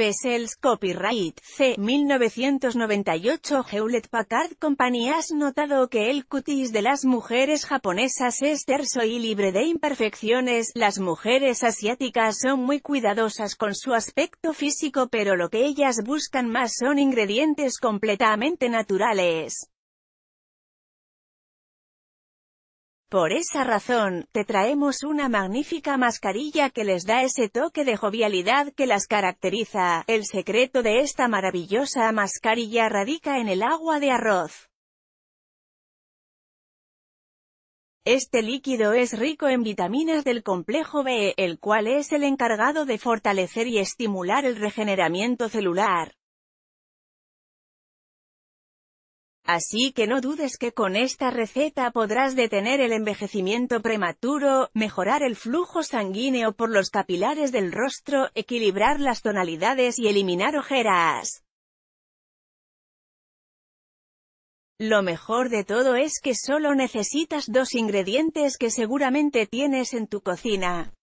Bessel's Copyright C. 1998 Hewlett-Packard Company Has notado que el cutis de las mujeres japonesas es terso y libre de imperfecciones. Las mujeres asiáticas son muy cuidadosas con su aspecto físico pero lo que ellas buscan más son ingredientes completamente naturales. Por esa razón, te traemos una magnífica mascarilla que les da ese toque de jovialidad que las caracteriza. El secreto de esta maravillosa mascarilla radica en el agua de arroz. Este líquido es rico en vitaminas del complejo B, el cual es el encargado de fortalecer y estimular el regeneramiento celular. Así que no dudes que con esta receta podrás detener el envejecimiento prematuro, mejorar el flujo sanguíneo por los capilares del rostro, equilibrar las tonalidades y eliminar ojeras. Lo mejor de todo es que solo necesitas dos ingredientes que seguramente tienes en tu cocina.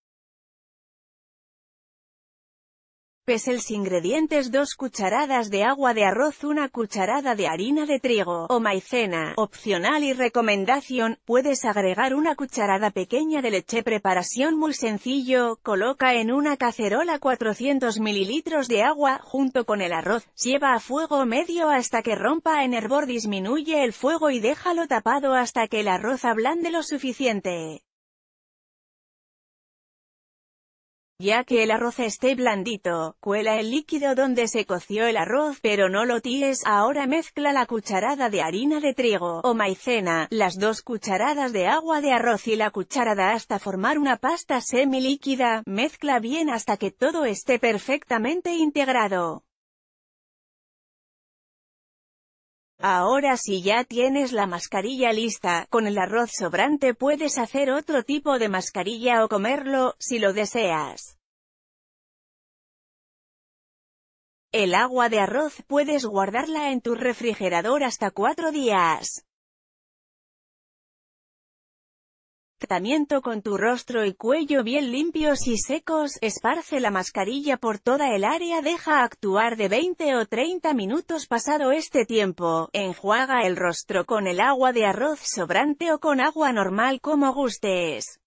Pese ingredientes 2 cucharadas de agua de arroz 1 cucharada de harina de trigo o maicena, opcional y recomendación, puedes agregar una cucharada pequeña de leche preparación muy sencillo, coloca en una cacerola 400 mililitros de agua, junto con el arroz, lleva a fuego medio hasta que rompa en hervor disminuye el fuego y déjalo tapado hasta que el arroz ablande lo suficiente. Ya que el arroz esté blandito, cuela el líquido donde se coció el arroz pero no lo tires. Ahora mezcla la cucharada de harina de trigo, o maicena, las dos cucharadas de agua de arroz y la cucharada hasta formar una pasta semilíquida, mezcla bien hasta que todo esté perfectamente integrado. Ahora si ya tienes la mascarilla lista, con el arroz sobrante puedes hacer otro tipo de mascarilla o comerlo, si lo deseas. El agua de arroz puedes guardarla en tu refrigerador hasta cuatro días. Tratamiento con tu rostro y cuello bien limpios y secos, esparce la mascarilla por toda el área deja actuar de 20 o 30 minutos pasado este tiempo, enjuaga el rostro con el agua de arroz sobrante o con agua normal como gustes.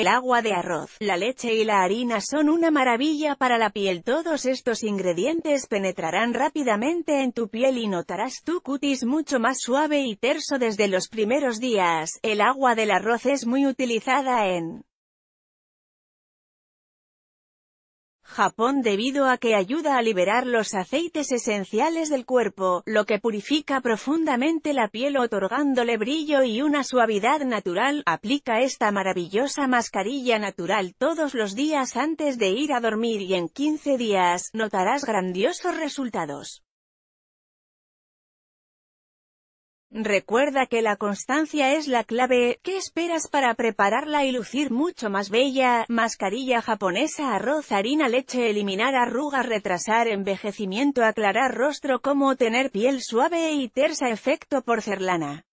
El agua de arroz, la leche y la harina son una maravilla para la piel. Todos estos ingredientes penetrarán rápidamente en tu piel y notarás tu cutis mucho más suave y terso desde los primeros días. El agua del arroz es muy utilizada en Japón debido a que ayuda a liberar los aceites esenciales del cuerpo, lo que purifica profundamente la piel otorgándole brillo y una suavidad natural, aplica esta maravillosa mascarilla natural todos los días antes de ir a dormir y en 15 días, notarás grandiosos resultados. Recuerda que la constancia es la clave, ¿qué esperas para prepararla y lucir mucho más bella? Mascarilla japonesa, arroz, harina, leche, eliminar arrugas, retrasar envejecimiento, aclarar rostro, cómo tener piel suave y tersa, efecto porcelana.